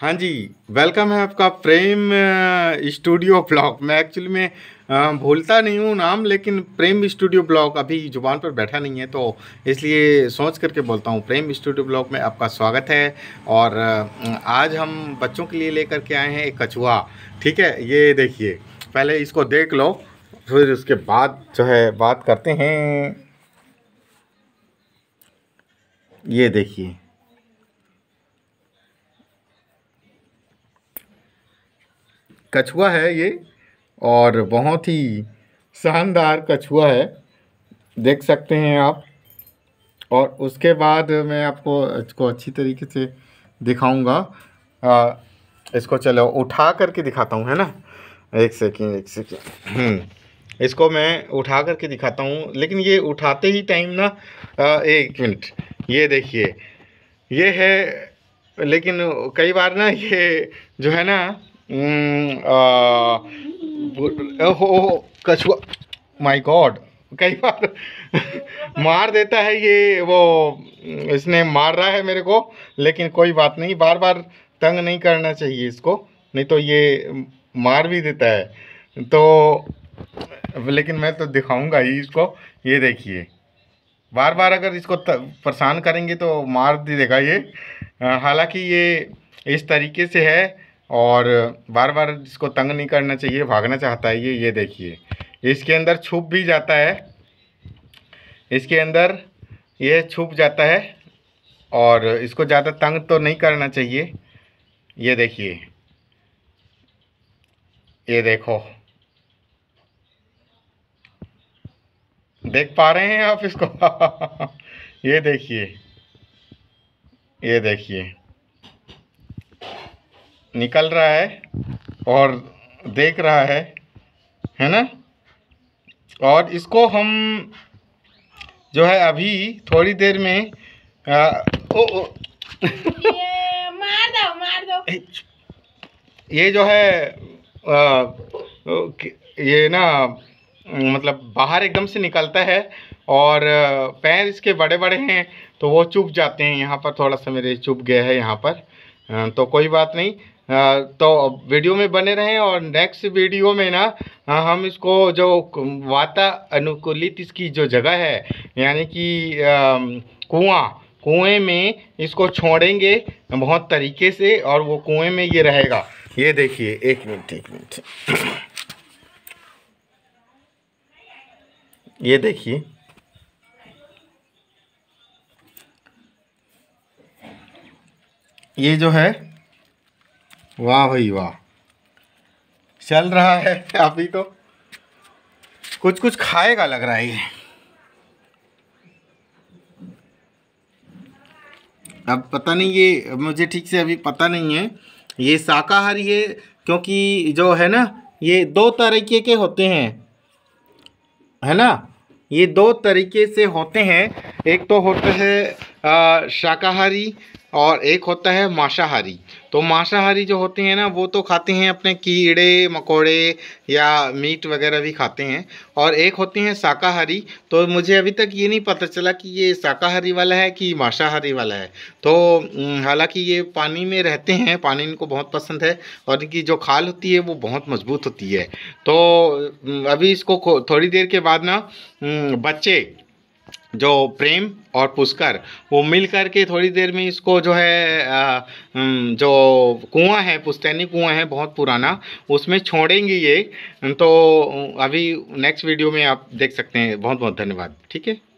हाँ जी वेलकम है आपका प्रेम स्टूडियो ब्लॉग मैं एक्चुअली में भूलता नहीं हूँ नाम लेकिन प्रेम स्टूडियो ब्लॉग अभी जुबान पर बैठा नहीं है तो इसलिए सोच करके बोलता हूँ प्रेम स्टूडियो ब्लॉग में आपका स्वागत है और आज हम बच्चों के लिए लेकर के आए हैं एक कछुआ ठीक है ये देखिए पहले इसको देख लो फिर उसके बाद जो है बात करते हैं ये देखिए कछुआ है ये और बहुत ही शानदार कछुआ है देख सकते हैं आप और उसके बाद मैं आपको इसको अच्छी तरीके से दिखाऊंगा इसको चलो उठा करके दिखाता हूँ है ना एक सेकेंड एक सेकेंड हम्म, इसको मैं उठा करके दिखाता हूँ लेकिन ये उठाते ही टाइम ना आ, एक मिनट ये देखिए ये है लेकिन कई बार ना ये जो है ना Mm, uh, हो कछुआ माय गॉड कई बार मार देता है ये वो इसने मार रहा है मेरे को लेकिन कोई बात नहीं बार बार तंग नहीं करना चाहिए इसको नहीं तो ये मार भी देता है तो लेकिन मैं तो दिखाऊंगा ही इसको ये देखिए बार बार अगर इसको परेशान करेंगे तो मार देगा ये हालांकि ये इस तरीके से है और बार बार इसको तंग नहीं करना चाहिए भागना चाहता है ये ये देखिए इसके अंदर छुप भी जाता है इसके अंदर ये छुप जाता है और इसको ज़्यादा तंग तो नहीं करना चाहिए ये देखिए ये देखो देख पा रहे हैं आप इसको ये देखिए ये देखिए निकल रहा है और देख रहा है है ना और इसको हम जो है अभी थोड़ी देर में आ, ओ, ओ मार दो मार दो ये जो है आ, ये ना मतलब बाहर एकदम से निकलता है और पैर इसके बड़े बड़े हैं तो वो चुप जाते हैं यहाँ पर थोड़ा सा मेरे चुप गया है यहाँ पर तो कोई बात नहीं तो वीडियो में बने रहें और नेक्स्ट वीडियो में ना हम इसको जो वाता अनुकूलित इसकी जो जगह है यानी कि कुआं कुएं में इसको छोड़ेंगे बहुत तरीके से और वो कुएं में ये रहेगा ये देखिए एक मिनट एक मिनट ये देखिए ये जो है वाह भाई वाह चल रहा है अभी तो कुछ कुछ खाएगा लग रहा है ये अब पता नहीं ये मुझे ठीक से अभी पता नहीं है ये शाकाहारी है क्योंकि जो है ना ये दो तरीके के होते हैं है ना ये दो तरीके से होते हैं एक तो होते हैं शाकाहारी और एक होता है मांसाहारी तो मांसाहारी जो होते हैं ना वो तो खाते हैं अपने कीड़े मकोड़े या मीट वगैरह भी खाते हैं और एक होते हैं शाकाहारी तो मुझे अभी तक ये नहीं पता चला कि ये शाकाहारी वाला है कि मांसाहारी वाला है तो हालांकि ये पानी में रहते हैं पानी इनको बहुत पसंद है और इनकी जो खाल होती है वो बहुत मजबूत होती है तो अभी इसको थोड़ी देर के बाद ना बच्चे जो प्रेम और पुष्कर वो मिल करके थोड़ी देर में इसको जो है जो कुआं है पुस्तैनी कुआं है बहुत पुराना उसमें छोड़ेंगे ये तो अभी नेक्स्ट वीडियो में आप देख सकते हैं बहुत बहुत धन्यवाद ठीक है